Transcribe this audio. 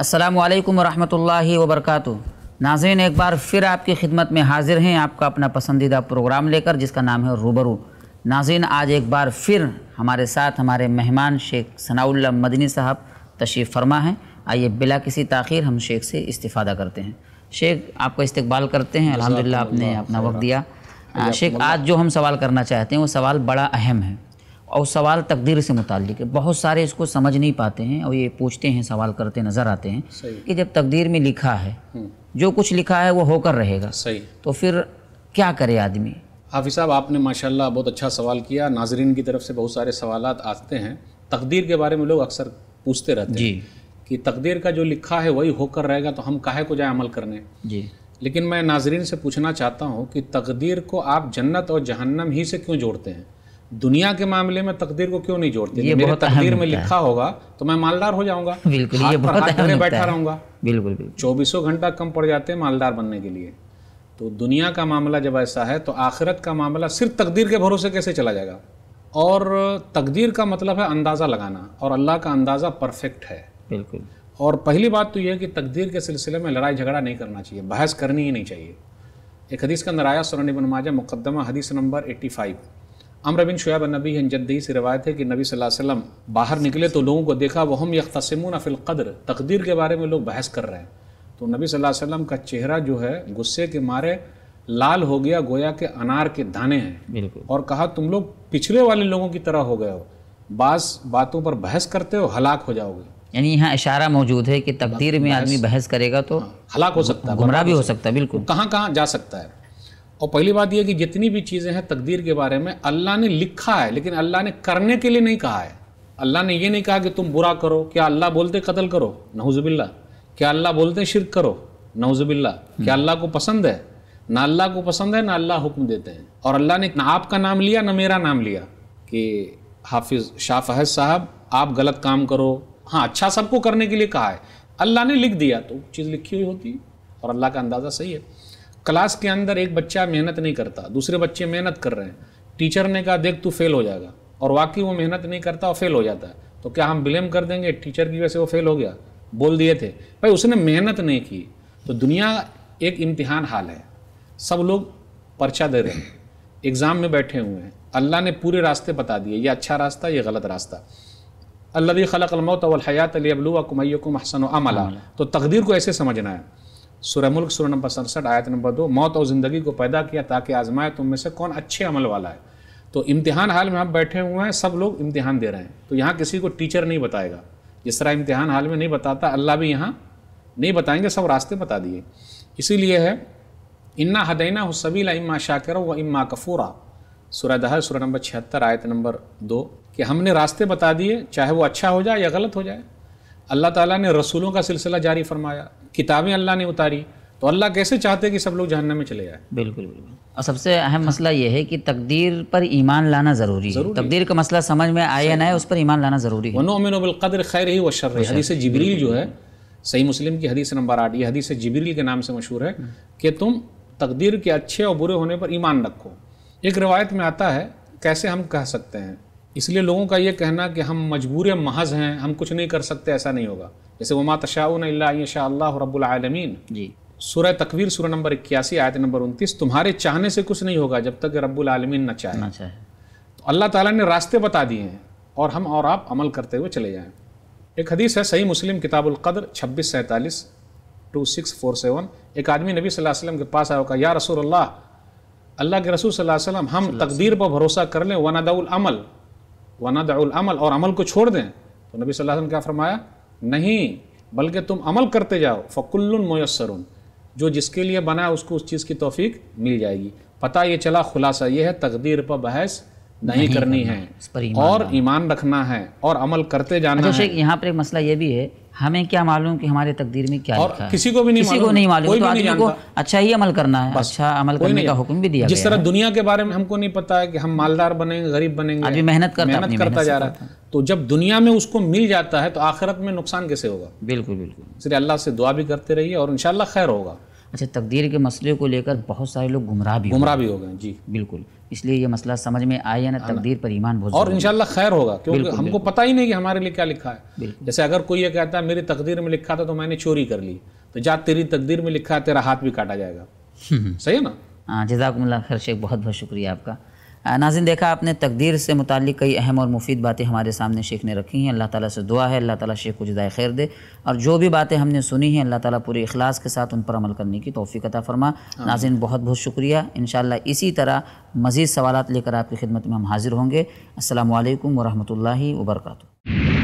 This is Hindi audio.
असलकम वरहमल वबरक नाजरीन एक बार फिर आपकी खिदमत में हाजिर हैं आपका अपना पसंदीदा प्रोग्राम लेकर जिसका नाम है रूबरू नाजीन आज एक बार फिर हमारे साथ हमारे मेहमान शेख सनाउल्ला मदनी साहब तशरीफ़ फरमा हैं आइए बिला किसी ताखिर हम शेख से इस्तिफ़ादा करते हैं शेख आपका इस्तकबाल करते हैं अलहमदिल्ला आपने अपना वक्त दिया शेख आज जो हम सवाल करना चाहते हैं वो सवाल बड़ा अहम है और सवाल तकदीर से मुतक है बहुत सारे इसको समझ नहीं पाते हैं और ये पूछते हैं सवाल करते नज़र आते हैं कि जब तकदीर में लिखा है हम्म। जो कुछ लिखा है वो होकर रहेगा सही तो फिर क्या करे आदमी हाफि साहब आपने माशाल्लाह बहुत अच्छा सवाल किया नाजरीन की तरफ से बहुत सारे सवाल आते हैं तकदीर के बारे में लोग अक्सर पूछते रहते हैं कि तकदीर का जो लिखा है वही होकर रहेगा तो हम काहे को जाए अमल करने जी लेकिन मैं नाजरीन से पूछना चाहता हूँ कि तकदीर को आप जन्नत और जहन्नम ही से क्यों जोड़ते हैं दुनिया के मामले में तकदीर को क्यों नहीं जोड़ते ये मेरे तकदीर में लिखा होगा तो मैं मालदार हो जाऊंगा बिल्कुल ये बहुत बैठा रहूंगा बिल्कुल चौबीसों घंटा कम पड़ जाते हैं मालदार बनने के लिए तो दुनिया का मामला जब ऐसा है तो आखिरत का मामला सिर्फ तकदीर के भरोसे कैसे चला जाएगा और तकदीर का मतलब है अंदाज़ा लगाना और अल्लाह का अंदाज़ा परफेक्ट है बिल्कुल और पहली बात तो यह है कि तकदीर के सिलसिले में लड़ाई झगड़ा नहीं करना चाहिए बहस करनी ही नहीं चाहिए एक हदीस का अंदर आया सुरन माजा मुकदमा हदीस नंबर फाइव अमर बिन शुयाब नबी जद्दी से रवायत है कि नबी सल्लल्लाहु अलैहि वसल्लम बाहर निकले तो लोगों को देखा वह हम यकतसमून फिल कदर तकदीर के बारे में लोग बहस कर रहे हैं तो नबी सल्लल्लाहु अलैहि वसल्लम का चेहरा जो है गुस्से के मारे लाल हो गया गोया के अनार के दाने हैं और कहा तुम लोग पिछले वाले लोगों की तरह हो गए हो बास बातों पर बहस करते हो हलाक हो जाओगे यानी यहाँ इशारा मौजूद है कि तकदीर में आदमी बहस करेगा तो हाँ, हलाक हो सकता है गुमराह भी हो सकता है बिल्कुल कहाँ कहाँ जा सकता है और पहली बात यह कि जितनी भी चीज़ें हैं तकदीर के बारे में अल्लाह ने लिखा है लेकिन अल्लाह ने करने के लिए नहीं कहा है अल्लाह ने ये नहीं कहा कि तुम बुरा करो क्या अल्लाह बोलते कत्ल करो नहुजबिल्ला क्या अल्लाह बोलते शिरक करो नहुजबिल्ला क्या अल्लाह को पसंद है ना अल्लाह को पसंद है ना अल्लाह हुक्म देते हैं और अल्लाह ने ना आपका नाम लिया ना मेरा नाम लिया कि हाफिज़ शाह फहद साहब आप गलत काम करो हाँ अच्छा सबको करने के लिए कहा है अल्लाह ने लिख दिया तो चीज़ लिखी हुई होती है और अल्लाह का अंदाज़ा सही है क्लास के अंदर एक बच्चा मेहनत नहीं करता दूसरे बच्चे मेहनत कर रहे हैं टीचर ने कहा देख तू फेल हो जाएगा और वाकई वो मेहनत नहीं करता और फेल हो जाता है तो क्या हम ब्लेम कर देंगे टीचर की वजह से वो फेल हो गया बोल दिए थे भाई उसने मेहनत नहीं की तो दुनिया एक इम्तिहान हाल है सब लोग पर्चा दे रहे हैं एग्ज़ाम में बैठे हुए हैं अल्लाह ने पूरे रास्ते बता दिए ये अच्छा रास्ता ये गलत रास्ता अल्लाह खलक अलमौत वलहयात अली अबलू कुमैकुम हसन अमला तो तकदीर को ऐसे समझना है सुरह मुल्क सुर नंबर सड़सठ आयत नंबर दो मौत और ज़िंदगी को पैदा किया ताकि आजमाए तुम में से कौन अच्छे अमल वाला है तो इम्तिहान हाल में आप बैठे हुए हैं सब लोग इम्तिहान दे रहे हैं तो यहाँ किसी को टीचर नहीं बताएगा जिस तरह इम्तिहान हाल में नहीं बताता अल्लाह भी यहाँ नहीं बताएंगे सब रास्ते बता दिए इसीलिए है इन्ना हदैना सबीला इम्मा शाकर व इम्मा कफूरा सुरह दहर सूर्य नंबर छिहत्तर आयत नंबर दो कि हमने रास्ते बता दिए चाहे वो अच्छा हो जाए या गलत हो जाए अल्लाह ताला ने रसूलों का सिलसिला जारी फरमाया किताबें अल्लाह ने उतारी तो अल्लाह कैसे चाहते हैं कि सब लोग जहन्नम में चले जाए बिल्कुल बिल्कुल और सबसे अहम मसला यह है कि तकदीर पर ईमान लाना ज़रूरी है तकदीर का मसला समझ में आए ना उस पर ईमान लाना ज़रूरी है वनोमिनबिलकद्र खैर ही वशर हदीस जबरील जो है सही मुस्लिम की हदीस नंबर आठ ये हदीस जबरील के नाम से मशहूर है कि तुम तकदीर के अच्छे और बुरे होने पर ईमान रखो एक रवायत में आता है कैसे हम कह सकते हैं इसलिए लोगों का ये कहना कि हम मजबूर महज हैं हम कुछ नहीं कर सकते ऐसा नहीं होगा जैसे वमा तशाउन शाह रबालमीन जी सूरह तकवीर सूरह नंबर इक्यासी आयत नंबर उनतीस तुम्हारे चाहने से कुछ नहीं होगा जब तक रबालमीन न चाहे चाहे तो अल्लाह ताला ने रास्ते बता दिए हैं और हम और आप अमल करते हुए चले जाएँ एक हदीस है सही मुस्लिम किताबुल कदर छब्बीस सैंतालीस टू सिक्स फोर सेवन एक आदमी नबी सल्लल्लाहु अलैहि वसल्लम के पास आया होगा या रसूल अल्लाह अल्लाह के रसूल सल्लल्लाहु अलैहि वसल्लम हम तकदीर पर भरोसा कर लें वन अमल वनदउल अमल और अमल को छोड़ दें तो नबी सल्लल्लाहु क्या फरमाया नहीं बल्कि तुम अमल करते जाओ फ़कुल्ल मैसर जो जिसके लिए बना उसको उस चीज़ की तोफ़ी मिल जाएगी पता ये चला खुलासा ये है तकदीर पर बहस नहीं, नहीं करनी है और ईमान रखना है और अमल करते जाना अच्छा है यहाँ पर एक मसला ये भी है हमें क्या मालूम कि हमारे तकदीर में क्या और है? किसी को भी नहीं किसी को नहीं मालूम तो आदमी को अच्छा ही अमल करना है अच्छा अमल करने का हुक्म भी दिया जिस तरह दुनिया के बारे में हमको नहीं पता है कि हम मालदार बनेंगे गरीब बनेंगे अभी मेहनत करता मेहनत करता जा रहा है तो जब दुनिया में उसको मिल जाता है तो आखिरत में नुकसान कैसे होगा बिल्कुल बिल्कुल सिर्फ अल्लाह से दुआ भी करते रहिए और इनशाला खैर होगा अच्छा तकदीर के मसले को लेकर बहुत सारे लोग गुमराह भी गुमराह भी हो गए जी बिल्कुल इसलिए ये मसला समझ में आए या ना तकदीर पर ईमान बहुत और इनशाला खैर होगा क्योंकि हमको पता ही नहीं कि हमारे लिए क्या लिखा है जैसे अगर कोई ये कहता है मेरी तकदीर में लिखा था तो मैंने चोरी कर ली तो जा तेरी तकदीर में लिखा है तेरा हाथ भी काटा जाएगा हम्म। सही है ना हाँ जजाकमल्ला खैर शेख बहुत बहुत शुक्रिया आपका नाजिन देखा आपने तकदीर से मुतल कई अहम और मुफीद बातें हमारे सामने शेख ने रखी हैं अल्लाह ताला से दुआ है अल्लाह ताला शेख को जदाय खैर दे और जो भी बातें हमने सुनी हैं अल्लाह ताला पूरे अखलास के साथ उन पर अमल करने की तोफ़ी फरमा नाजिन बहुत बहुत शुक्रिया इन इसी तरह मज़ीद सवाल लेकर आपकी खिदमत में हम हाजिर होंगे असल वरहमल वर्का